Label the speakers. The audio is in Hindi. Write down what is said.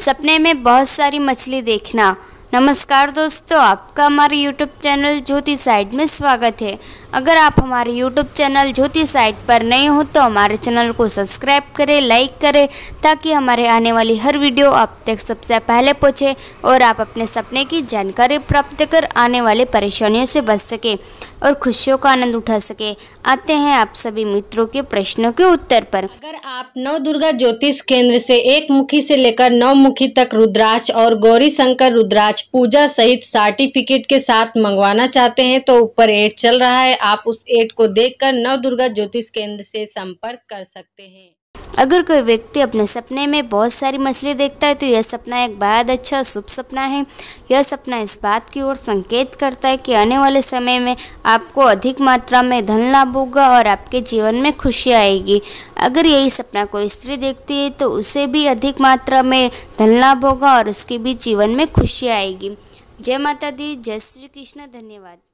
Speaker 1: सपने में बहुत सारी मछली देखना नमस्कार दोस्तों आपका हमारे YouTube चैनल ज्योति साइट में स्वागत है अगर आप हमारे YouTube चैनल ज्योति साइट पर नए हो तो हमारे चैनल को सब्सक्राइब करें लाइक करें ताकि हमारे आने वाली हर वीडियो आप तक सबसे पहले पहुंचे और आप अपने सपने की जानकारी प्राप्त कर आने वाली परेशानियों से बच सकें और खुशियों का आनंद उठा सके आते हैं आप सभी मित्रों के प्रश्नों के उत्तर पर अगर आप नव दुर्गा ज्योतिष केंद्र से एक मुखी
Speaker 2: से लेकर नौ मुखी तक रुद्राक्ष और गौरी शंकर रुद्राक्ष पूजा सहित सर्टिफिकेट के साथ मंगवाना चाहते हैं तो ऊपर एड चल रहा है आप उस एड को देख नव दुर्गा ज्योतिष केंद्र से संपर्क कर सकते हैं
Speaker 1: अगर कोई व्यक्ति अपने सपने में बहुत सारी मछली देखता है तो यह सपना एक बहुत अच्छा शुभ सपना है यह सपना इस बात की ओर संकेत करता है कि आने वाले समय में आपको अधिक मात्रा में धन लाभ होगा और आपके जीवन में खुशी आएगी अगर यही सपना कोई स्त्री देखती है तो उसे भी अधिक मात्रा में धन लाभ होगा और उसके भी जीवन में खुशी आएगी जय माता दी जय श्री कृष्ण धन्यवाद